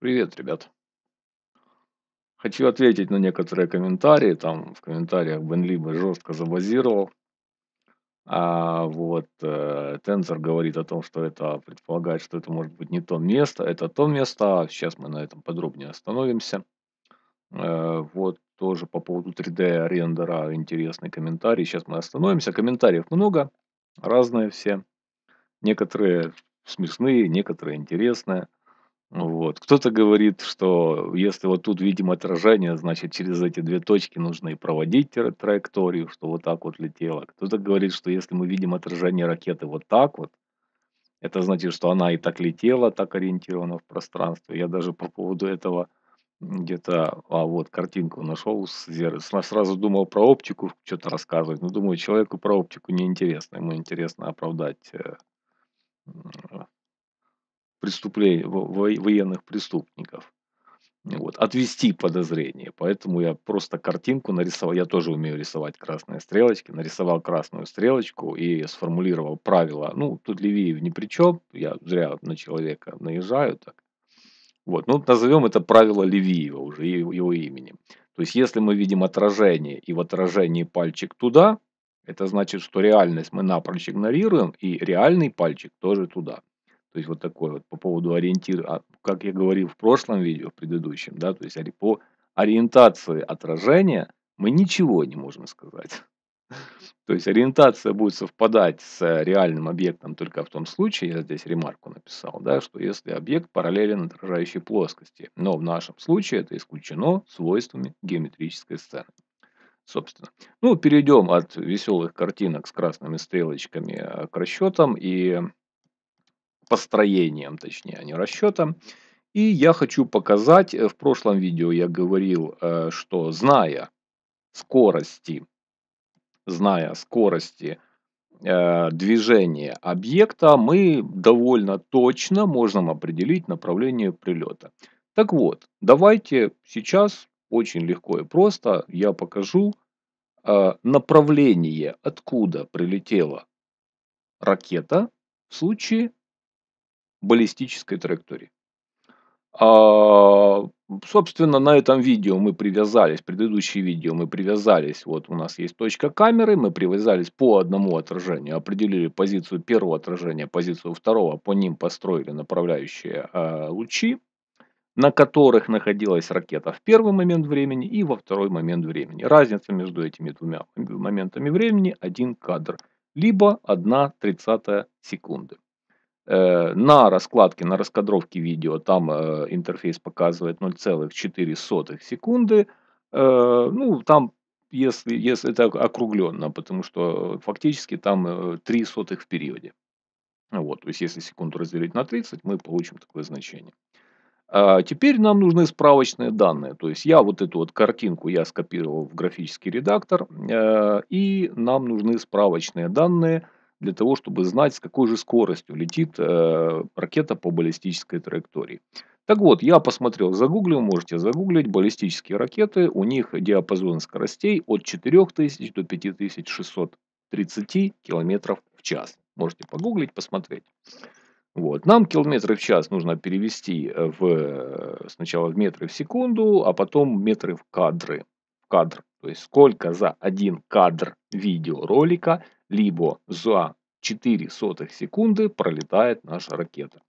Привет, ребят. Хочу ответить на некоторые комментарии. Там в комментариях Бен Либо жестко забазировал. А вот э, Tensor говорит о том, что это предполагает, что это может быть не то место, это то место. Сейчас мы на этом подробнее остановимся. Э, вот тоже по поводу 3D рендера интересный комментарий. Сейчас мы остановимся. Комментариев много, разные все. Некоторые смешные, некоторые интересные. Вот. Кто-то говорит, что если вот тут видим отражение, значит через эти две точки нужно и проводить траекторию, что вот так вот летела. Кто-то говорит, что если мы видим отражение ракеты вот так вот, это значит, что она и так летела, так ориентирована в пространстве. Я даже по поводу этого где-то, а вот картинку нашел, сразу думал про оптику что-то рассказывать, но думаю, человеку про оптику неинтересно, ему интересно оправдать э, преступлений, военных преступников. Вот, отвести подозрение. Поэтому я просто картинку нарисовал. Я тоже умею рисовать красные стрелочки. Нарисовал красную стрелочку и сформулировал правила. Ну, тут Левиев ни при чем. Я зря на человека наезжаю так. Вот. Ну, назовем это правило Левиева уже, его, его именем. То есть, если мы видим отражение и в отражении пальчик туда, это значит, что реальность мы напрочь игнорируем, и реальный пальчик тоже туда. То есть вот такое вот по поводу ориентира, как я говорил в прошлом видео, в предыдущем, да, то есть по ориентации отражения мы ничего не можем сказать. То есть ориентация будет совпадать с э, реальным объектом только в том случае, я здесь ремарку написал, да, что если объект параллелен отражающей плоскости. Но в нашем случае это исключено свойствами геометрической сцены. Собственно. Ну, перейдем от веселых картинок с красными стрелочками э, к расчетам. И построением, точнее, а не расчетом. И я хочу показать, э, в прошлом видео я говорил, э, что зная скорости, зная скорости э, движения объекта, мы довольно точно можем определить направление прилета. Так вот, давайте сейчас очень легко и просто я покажу направление, откуда прилетела ракета в случае баллистической траектории. А, собственно, на этом видео мы привязались, предыдущее видео мы привязались, вот у нас есть точка камеры, мы привязались по одному отражению, определили позицию первого отражения, позицию второго, по ним построили направляющие а, лучи, на которых находилась ракета в первый момент времени и во второй момент времени. Разница между этими двумя моментами времени один кадр, либо одна тридцатая секунды. Э, на раскладке, на раскадровке видео, там э, интерфейс показывает 0,4 секунды. Э, ну, там, если, если это округленно, потому что фактически там 3 сотых в периоде. Вот, то есть, если секунду разделить на 30, мы получим такое значение. А теперь нам нужны справочные данные. То есть я вот эту вот картинку я скопировал в графический редактор. И нам нужны справочные данные – для того, чтобы знать, с какой же скоростью летит э, ракета по баллистической траектории. Так вот, я посмотрел, загуглил, можете загуглить, баллистические ракеты, у них диапазон скоростей от 4000 до 5630 км в час. Можете погуглить, посмотреть. Вот. Нам километры в час нужно перевести в, сначала в метры в секунду, а потом в метры в кадры кадр. То есть сколько за один кадр видеоролика, либо за 4 сотых секунды пролетает наша ракета.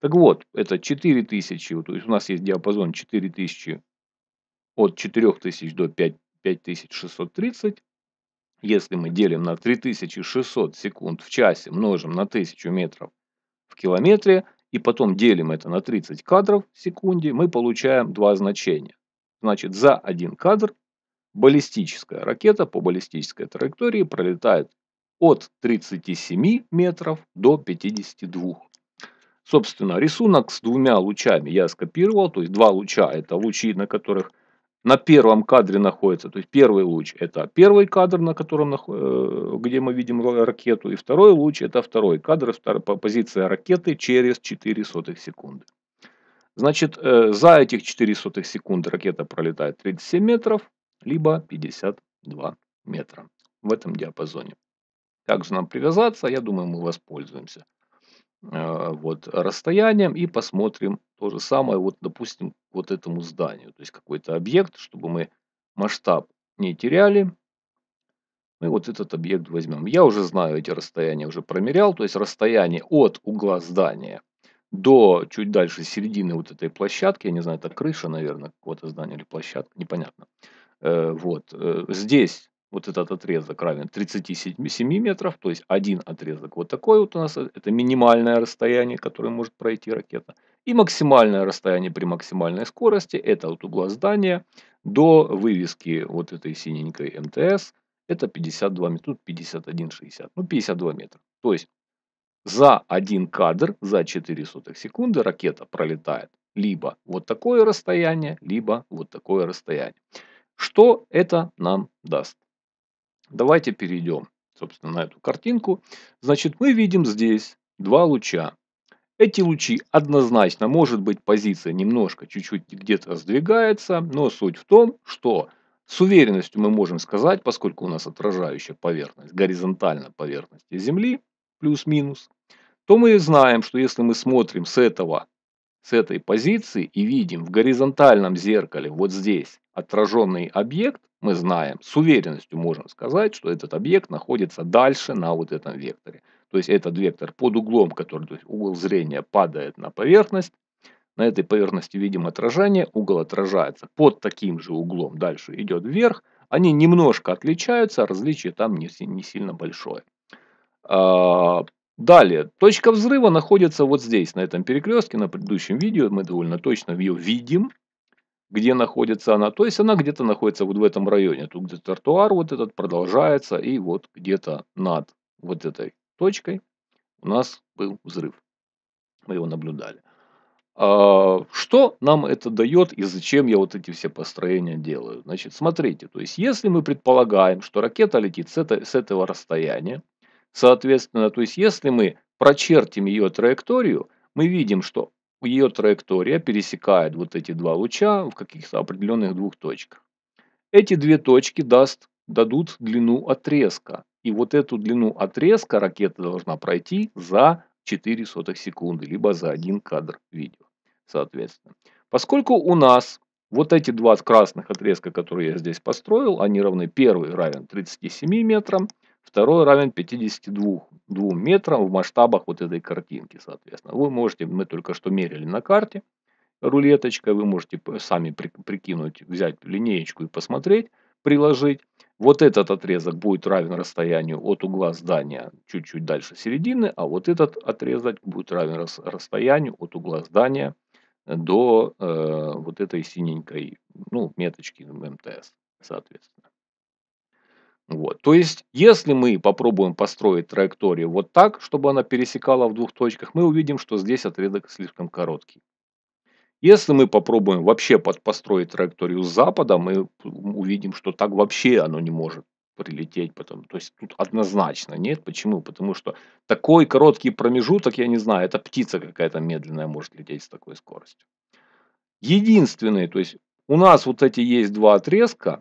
Так вот, это 4000, то есть у нас есть диапазон 4000 от 4000 до 5, 5630. Если мы делим на 3600 секунд в часе, множим на 1000 метров в километре, и потом делим это на 30 кадров в секунде, мы получаем два значения. Значит, за один кадр Баллистическая ракета по баллистической траектории пролетает от 37 метров до 52. Собственно, рисунок с двумя лучами я скопировал, то есть два луча это лучи, на которых на первом кадре находится, то есть первый луч это первый кадр, на котором э, где мы видим ракету, и второй луч это второй кадр, позиция ракеты через 4 сотых секунды. Значит, э, за этих 4 сотых секунды ракета пролетает 37 метров, либо 52 метра в этом диапазоне. Как же нам привязаться? Я думаю, мы воспользуемся э, вот, расстоянием и посмотрим то же самое, вот, допустим, вот этому зданию. То есть какой-то объект, чтобы мы масштаб не теряли. Мы вот этот объект возьмем. Я уже знаю эти расстояния, уже промерял. То есть расстояние от угла здания до чуть дальше середины вот этой площадки, я не знаю, это крыша, наверное, какого-то здания или площадка, непонятно. Э, вот. Э, здесь вот этот отрезок равен 37 метров, то есть один отрезок вот такой вот у нас, э, это минимальное расстояние, которое может пройти ракета. И максимальное расстояние при максимальной скорости, это от угла здания до вывески вот этой синенькой МТС, это 52 метра, тут 51,60, ну 52 метра. То есть за один кадр, за 4 сотых секунды ракета пролетает либо вот такое расстояние, либо вот такое расстояние. Что это нам даст? Давайте перейдем, собственно, на эту картинку. Значит, мы видим здесь два луча. Эти лучи однозначно, может быть, позиция немножко, чуть-чуть где-то сдвигается, но суть в том, что с уверенностью мы можем сказать, поскольку у нас отражающая поверхность, горизонтальная поверхность Земли, плюс-минус, то мы знаем, что если мы смотрим с этого с этой позиции и видим в горизонтальном зеркале вот здесь отраженный объект, мы знаем, с уверенностью можем сказать, что этот объект находится дальше на вот этом векторе. То есть этот вектор под углом, который то есть угол зрения падает на поверхность, на этой поверхности видим отражение, угол отражается под таким же углом, дальше идет вверх, они немножко отличаются, а различие там не, не сильно большое. А, Далее, точка взрыва находится вот здесь, на этом перекрестке, на предыдущем видео, мы довольно точно ее видим, где находится она, то есть она где-то находится вот в этом районе, тут где тротуар вот этот продолжается, и вот где-то над вот этой точкой у нас был взрыв, мы его наблюдали. А, что нам это дает и зачем я вот эти все построения делаю? Значит, смотрите, то есть если мы предполагаем, что ракета летит с, это, с этого расстояния, Соответственно, то есть если мы прочертим ее траекторию, мы видим, что ее траектория пересекает вот эти два луча в каких-то определенных двух точках. Эти две точки даст, дадут длину отрезка. И вот эту длину отрезка ракета должна пройти за 4 сотых секунды, либо за один кадр видео, соответственно. Поскольку у нас вот эти два красных отрезка, которые я здесь построил, они равны первый равен 37 метрам, Второй равен 52 метрам в масштабах вот этой картинки, соответственно. Вы можете, мы только что мерили на карте рулеточкой, вы можете сами прикинуть, взять линеечку и посмотреть, приложить. Вот этот отрезок будет равен расстоянию от угла здания чуть-чуть дальше середины, а вот этот отрезок будет равен расстоянию от угла здания э, до э, вот этой синенькой ну, меточки МТС, соответственно. Вот. То есть, если мы попробуем построить траекторию вот так, чтобы она пересекала в двух точках, мы увидим, что здесь отрезок слишком короткий. Если мы попробуем вообще под построить траекторию с запада, мы увидим, что так вообще оно не может прилететь. Потом. То есть тут однозначно нет. Почему? Потому что такой короткий промежуток, я не знаю, это птица какая-то медленная может лететь с такой скоростью. Единственный, то есть у нас вот эти есть два отрезка,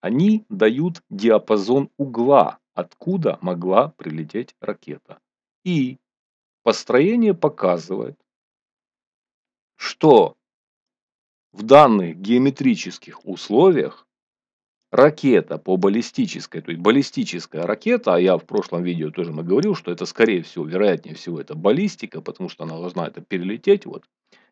они дают диапазон угла, откуда могла прилететь ракета. И построение показывает, что в данных геометрических условиях ракета по баллистической, то есть баллистическая ракета, а я в прошлом видео тоже говорил, что это скорее всего, вероятнее всего, это баллистика, потому что она должна это перелететь, вот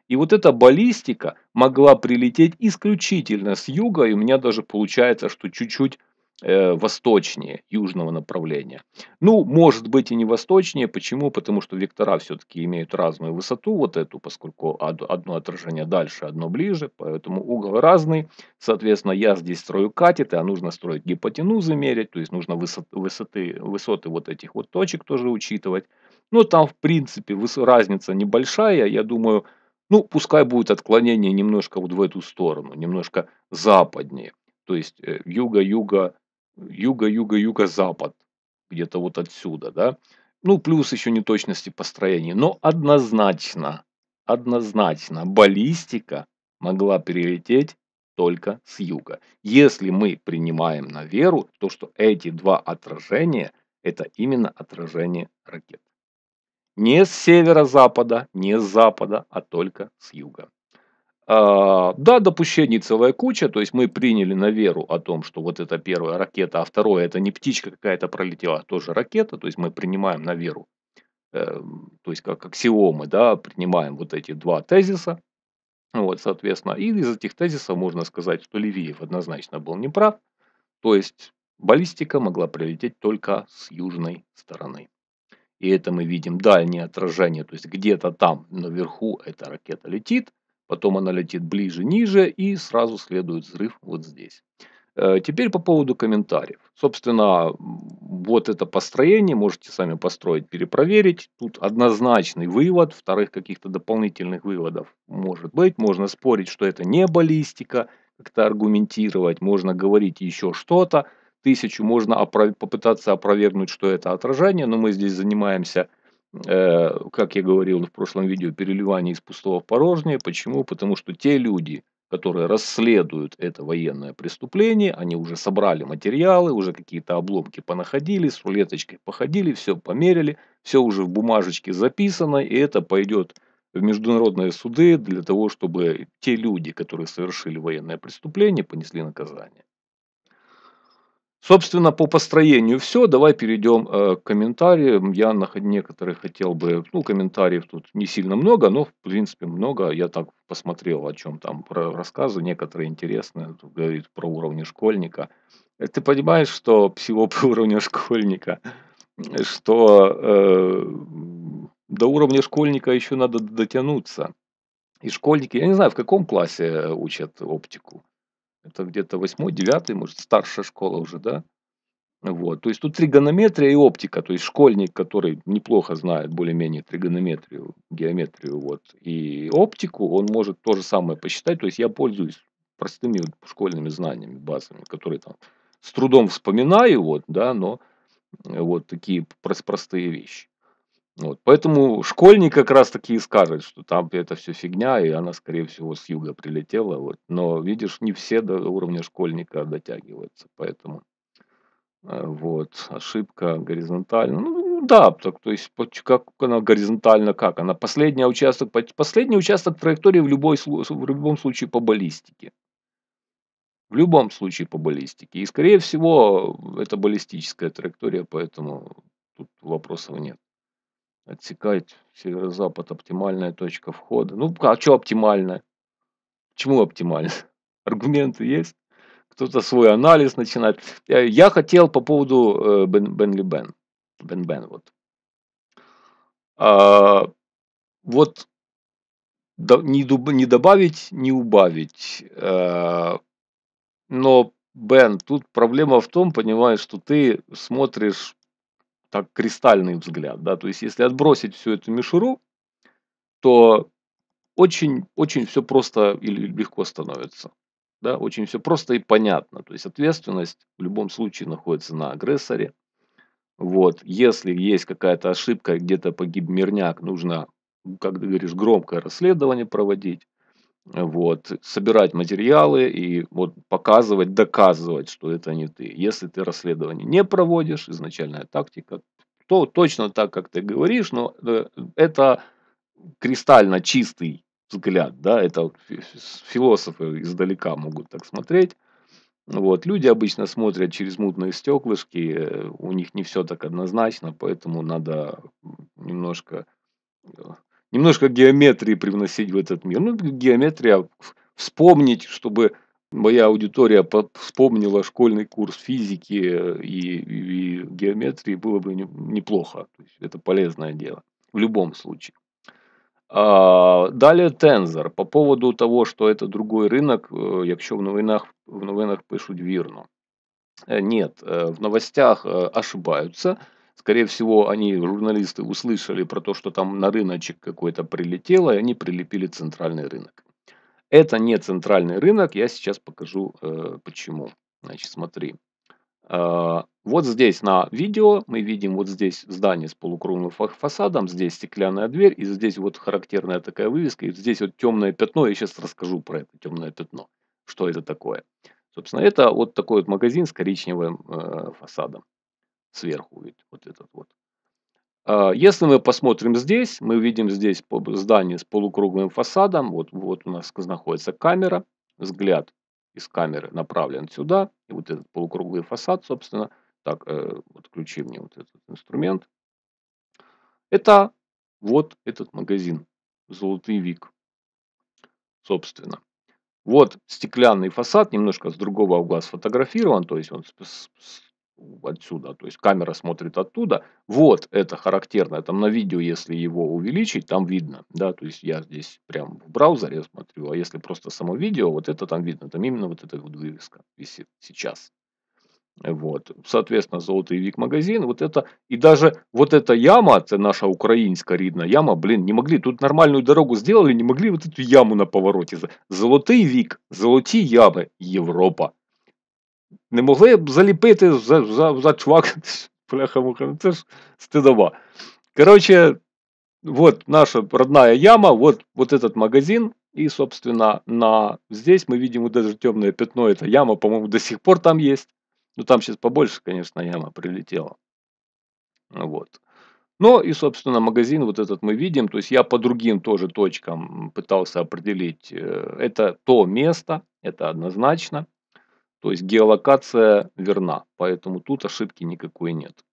и вот эта баллистика могла прилететь исключительно с юга, и у меня даже получается, что чуть-чуть э, восточнее южного направления. Ну, может быть и не восточнее. Почему? Потому что вектора все-таки имеют разную высоту, вот эту, поскольку одно отражение дальше, одно ближе, поэтому угол разный. Соответственно, я здесь строю катеты, а нужно строить гипотенузы мерить, то есть нужно высот, высоты, высоты вот этих вот точек тоже учитывать. Но ну, там, в принципе, разница небольшая. Я думаю, ну, пускай будет отклонение немножко вот в эту сторону, немножко западнее. То есть юго-юго, э, юго-юго-юго-запад, где-то вот отсюда, да. Ну, плюс еще неточности построения. Но однозначно, однозначно баллистика могла перелететь только с юга. Если мы принимаем на веру то, что эти два отражения – это именно отражение ракет. Не с северо-запада, не с запада, а только с юга. А, да, допущений целая куча, то есть мы приняли на веру о том, что вот это первая ракета, а второе это не птичка какая-то пролетела, а тоже ракета, то есть мы принимаем на веру, э, то есть как аксиомы, да, принимаем вот эти два тезиса, вот, соответственно, и из этих тезисов можно сказать, что Левиев однозначно был неправ, то есть баллистика могла прилететь только с южной стороны. И это мы видим дальнее отражение, то есть где-то там наверху эта ракета летит, потом она летит ближе, ниже, и сразу следует взрыв вот здесь. Э, теперь по поводу комментариев. Собственно, вот это построение можете сами построить, перепроверить. Тут однозначный вывод, вторых каких-то дополнительных выводов может быть. Можно спорить, что это не баллистика, как-то аргументировать, можно говорить еще что-то тысячу можно опро- попытаться опровергнуть, что это отражение, но мы здесь занимаемся, э, как я говорил в прошлом видео, переливание из пустого в порожнее. Почему? Потому что те люди, которые расследуют это военное преступление, они уже собрали материалы, уже какие-то обломки понаходили, с рулеточкой походили, все померили, все уже в бумажечке записано, и это пойдет в международные суды для того, чтобы те люди, которые совершили военное преступление, понесли наказание. Собственно, по построению все. Давай перейдем э, к комментариям. Я на некоторые хотел бы, ну, комментариев тут не сильно много, но, в принципе, много. Я так посмотрел, о чем там про рассказы. Некоторые интересные. Тут говорит про уровни школьника. Э, ты понимаешь, что всего по уровню школьника, что э, до уровня школьника еще надо дотянуться. И школьники, я не знаю, в каком классе э, учат оптику. Это где-то 8 9 может, старшая школа уже, да? Вот. То есть тут тригонометрия и оптика. То есть школьник, который неплохо знает более-менее тригонометрию, геометрию вот, и оптику, он может то же самое посчитать. То есть я пользуюсь простыми школьными знаниями, базами, которые там с трудом вспоминаю, вот, да, но э, вот такие простые вещи. Вот, поэтому школьник как раз таки и скажет, что там это все фигня, и она, скорее всего, с юга прилетела. Вот. Но, видишь, не все до уровня школьника дотягиваются, поэтому э, вот, ошибка горизонтально. Ну, да, так, то есть, как она горизонтально, как она? Последний участок, последний участок траектории в, любой, в любом случае по баллистике. В любом случае по баллистике. И, скорее всего, это баллистическая траектория, поэтому тут вопросов нет отсекать северо-запад оптимальная точка входа. Ну, а что оптимально Почему оптимально? Аргументы есть? Кто-то свой анализ начинает. Э, я хотел по поводу э, Бен, Бенли Бен. Бен Бен, вот. А, вот да, не, дуб, не добавить, не убавить. А, но, Бен, тут проблема в том, понимаешь, что ты смотришь так кристальный взгляд. Да? То есть если отбросить всю эту мишуру, то очень, очень все просто и легко становится. Да? Очень все просто и понятно. То есть ответственность в любом случае находится на агрессоре. Вот. Если есть какая-то ошибка, где-то погиб мирняк, нужно, как ты говоришь, громкое расследование проводить вот, собирать материалы и вот показывать, доказывать, что это не ты. Если ты расследование не проводишь, изначальная тактика, то точно так, как ты говоришь, но э, это кристально чистый взгляд, да, это философы издалека могут так смотреть. Вот. Люди обычно смотрят через мутные стеклышки, э, у них не все так однозначно, поэтому надо немножко э, немножко геометрии привносить в этот мир. Ну, геометрия, вспомнить, чтобы моя аудитория вспомнила школьный курс физики э, и, и геометрии, было бы неплохо. То есть это полезное дело в любом случае. А, далее тензор. По поводу того, что это другой рынок, э, якщо в новинах, в новинах пишут вірно. Э, нет, в новостях ошибаются – Скорее всего, они, журналисты, услышали про то, что там на рыночек какой-то прилетело, и они прилепили центральный рынок. Это не центральный рынок, я сейчас покажу э, почему. Значит, смотри. Э, вот здесь на видео мы видим вот здесь здание с полукруглым фасадом, здесь стеклянная дверь, и здесь вот характерная такая вывеска, и здесь вот темное пятно, я сейчас расскажу про это темное пятно, что это такое. Собственно, это вот такой вот магазин с коричневым э, фасадом сверху вот этот вот. А, если мы посмотрим здесь, мы видим здесь здание с полукруглым фасадом. Вот, вот у нас находится камера. Взгляд из камеры направлен сюда. И вот этот полукруглый фасад, собственно. Так, э, вот ключи мне вот этот инструмент. Это вот этот магазин. Золотый вик. Собственно. Вот стеклянный фасад, немножко с другого угла сфотографирован, то есть он с, с, отсюда, то есть камера смотрит оттуда. Вот это характерно, там на видео, если его увеличить, там видно, да, то есть я здесь прям в браузере смотрю, а если просто само видео, вот это там видно, там именно вот эта вот вывеска висит сейчас. Вот, соответственно, золотый вик магазин, вот это, и даже вот эта яма, это наша украинская ридна яма, блин, не могли, тут нормальную дорогу сделали, не могли вот эту яму на повороте, золотый вик, золотые ямы Европа, не могли б заліпити за за, за чувак, бляха муха, ну це ж стидоба. Короче, вот наша родная яма, вот, вот этот магазин. И, собственно, на... здесь мы видим вот даже темное пятно, это яма, по-моему, до сих пор там есть. но ну, там сейчас побольше, конечно, яма прилетела. Вот. Ну и, собственно, магазин вот этот мы видим. То есть я по другим тоже точкам пытался определить. Э, это то место, это однозначно. То есть геолокация верна, поэтому тут ошибки никакой нет.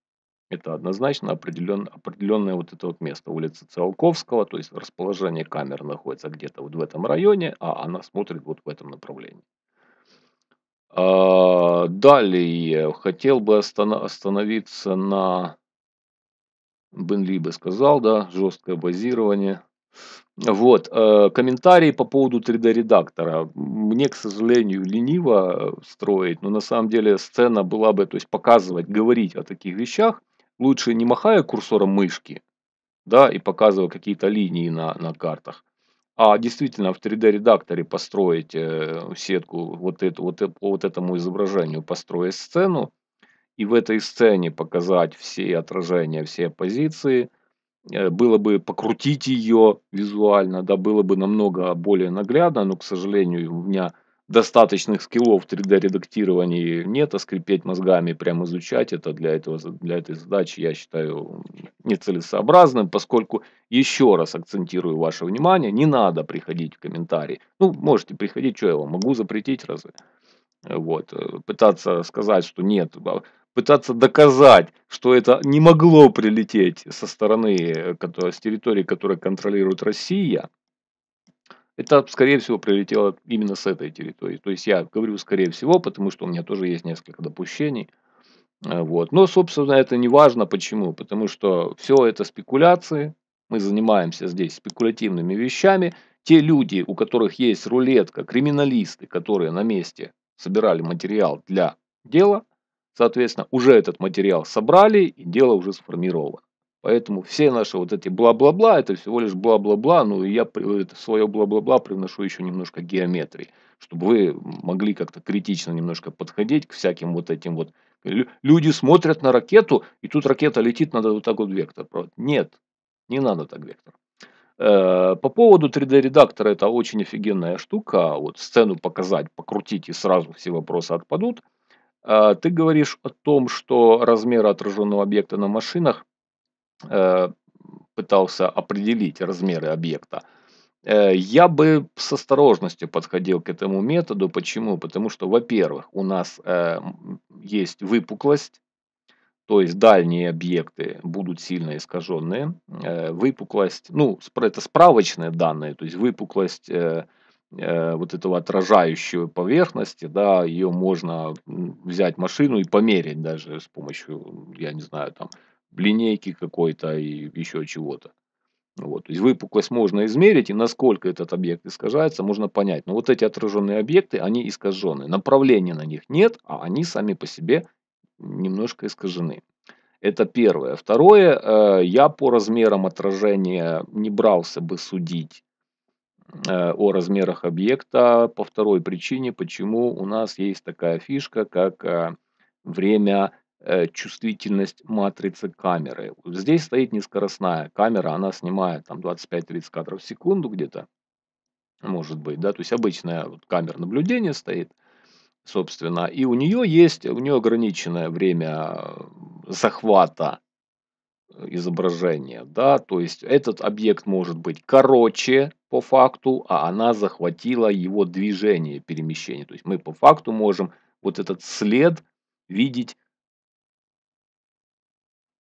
Это однозначно определен, определенное вот это вот место, улица Циолковского, то есть расположение камеры находится где-то вот в этом районе, а она смотрит вот в этом направлении. А, далее, хотел бы остановиться на Бенли бы сказал, да, жесткое базирование, вот, э, комментарии по поводу 3D-редактора. Мне, к сожалению, лениво э, строить, но на самом деле сцена была бы, то есть показывать, говорить о таких вещах, лучше не махая курсором мышки, да, и показывая какие-то линии на, на картах, а действительно в 3D-редакторе построить э, сетку вот, эту вот, э, вот этому изображению, построить сцену, и в этой сцене показать все отражения, все позиции – Э, было бы покрутить ее визуально, да, было бы намного более наглядно, но, к сожалению, у меня достаточных скиллов в 3D-редактировании нет, а скрипеть мозгами, прям изучать это для, этого, для этой задачи я считаю нецелесообразным, поскольку, еще раз акцентирую ваше внимание, не надо приходить в комментарии. Ну, можете приходить, что я вам могу запретить разве? Вот, э, пытаться сказать, что нет, а, пытаться доказать, что это не могло прилететь со стороны, э, с территории, которую контролирует Россия, это, скорее всего, прилетело именно с этой территории. То есть я говорю, скорее всего, потому что у меня тоже есть несколько допущений. Э, вот. Но, собственно, это не важно. Почему? Потому что все это спекуляции. Мы занимаемся здесь спекулятивными вещами. Те люди, у которых есть рулетка, криминалисты, которые на месте собирали материал для дела – Соответственно, уже этот материал собрали, и дело уже сформировано. Поэтому все наши вот эти бла-бла-бла, это всего лишь бла-бла-бла, ну и я свое бла-бла-бла привношу еще немножко геометрии, чтобы вы могли как-то критично немножко подходить к всяким вот этим вот. Люди смотрят на ракету, и тут ракета летит, надо вот так вот вектор. Нет, не надо так вектор. Э, по поводу 3D-редактора, это очень офигенная штука. Вот сцену показать, покрутить, и сразу все вопросы отпадут – а, ты говоришь о том, что размеры отраженного объекта на машинах э, пытался определить размеры объекта. Э, я бы с осторожностью подходил к этому методу. Почему? Потому что, во-первых, у нас э, есть выпуклость, то есть дальние объекты будут сильно искаженные. Выпуклость, ну, это справочные данные, то есть выпуклость Э, вот этого отражающего поверхности, да, ее можно взять машину и померить даже с помощью, я не знаю, там, линейки какой-то и еще чего-то. Вот. То есть выпуклость можно измерить, и насколько этот объект искажается, можно понять. Но вот эти отраженные объекты, они искажены. Направления на них нет, а они сами по себе немножко искажены. Это первое. Второе, э, я по размерам отражения не брался бы судить Э, о размерах объекта по второй причине, почему у нас есть такая фишка, как э, время э, чувствительность матрицы камеры. Здесь стоит низкоростная камера, она снимает там 25-30 кадров в секунду где-то, может быть, да, то есть обычная вот камера наблюдения стоит, собственно, и у нее есть, у нее ограниченное время захвата Э, изображение, да, то есть этот объект может быть короче по факту, а она захватила его движение, перемещение. То есть мы по факту можем вот этот след видеть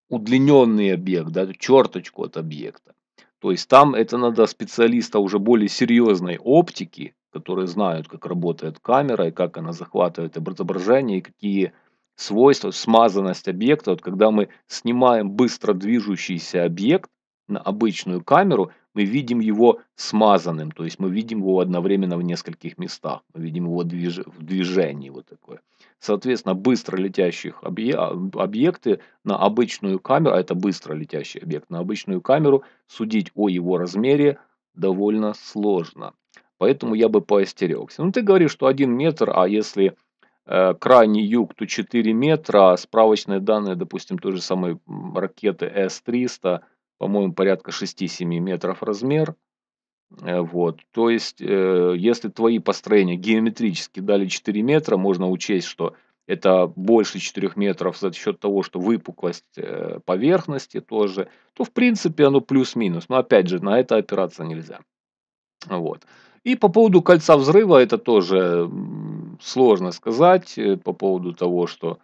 удлиненный объект, да, черточку от объекта. То есть там это надо специалиста уже более серьезной оптики, которые знают, как работает камера и как она захватывает изображение и какие свойство, смазанность объекта. Вот когда мы снимаем быстро движущийся объект на обычную камеру, мы видим его смазанным, то есть мы видим его одновременно в нескольких местах, мы видим его движ... в движении вот такое. Соответственно, быстро летящих объ... объекты на обычную камеру, а это быстро летящий объект, на обычную камеру судить о его размере довольно сложно. Поэтому я бы поостерегся. Ну, ты говоришь, что один метр, а если Э, крайний юг, то 4 метра. А справочные данные, допустим, той же самой ракеты С-300, по-моему, порядка 6-7 метров размер. Э, вот. То есть, э, если твои построения геометрически дали 4 метра, можно учесть, что это больше 4 метров за счет того, что выпуклость поверхности тоже, то в принципе оно плюс-минус. Но опять же, на это опираться нельзя. Вот. И по поводу кольца взрыва, это тоже сложно сказать э, по поводу того, что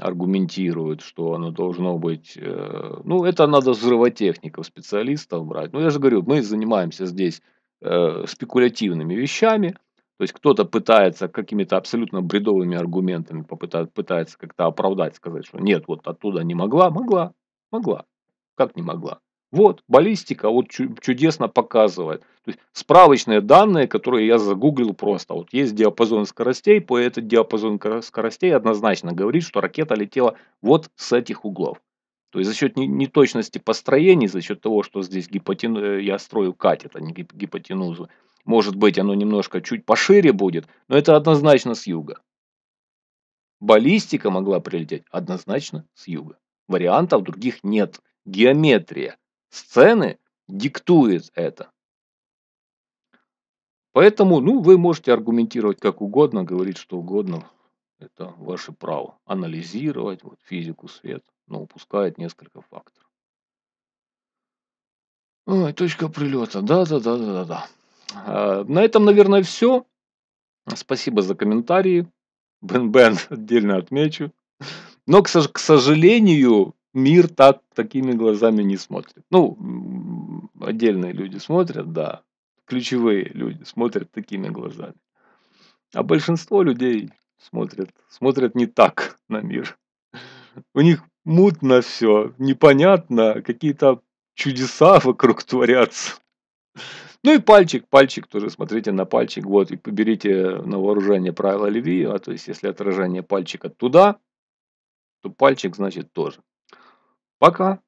аргументируют, что оно должно быть... Э, ну, это надо взрывотехников, специалистов брать. Ну, я же говорю, мы занимаемся здесь э, спекулятивными вещами, то есть кто-то пытается какими-то абсолютно бредовыми аргументами попытается, пытается как-то оправдать, сказать, что нет, вот оттуда не могла, могла, могла. Как не могла? Вот, баллистика вот чудесно показывает. То есть справочные данные, которые я загуглил просто. Вот есть диапазон скоростей, по этот диапазон скоростей однозначно говорит, что ракета летела вот с этих углов. То есть за счет неточности построений, за счет того, что здесь гипотену... Э, я строю катет, а не гипотенузу, может быть, оно немножко чуть пошире будет, но это однозначно с юга. Баллистика могла прилететь однозначно с юга. Вариантов других нет. Геометрия сцены диктует это. Поэтому, ну, вы можете аргументировать как угодно, говорить что угодно. Это ваше право. Анализировать вот, физику света, но упускает несколько факторов. Ой, точка прилета. Да-да-да-да-да. А, на этом, наверное, все. Спасибо за комментарии. Бен-Бен отдельно отмечу. Но, к сожалению, мир так, такими глазами не смотрит. Ну, отдельные люди смотрят, да, ключевые люди смотрят такими глазами. А большинство людей смотрят, смотрят не так на мир. У них мутно все, непонятно, какие-то чудеса вокруг творятся. Ну и пальчик, пальчик тоже, смотрите на пальчик, вот, и поберите на вооружение правила Левиева, то есть если отражение пальчика туда, то пальчик значит тоже. Пока!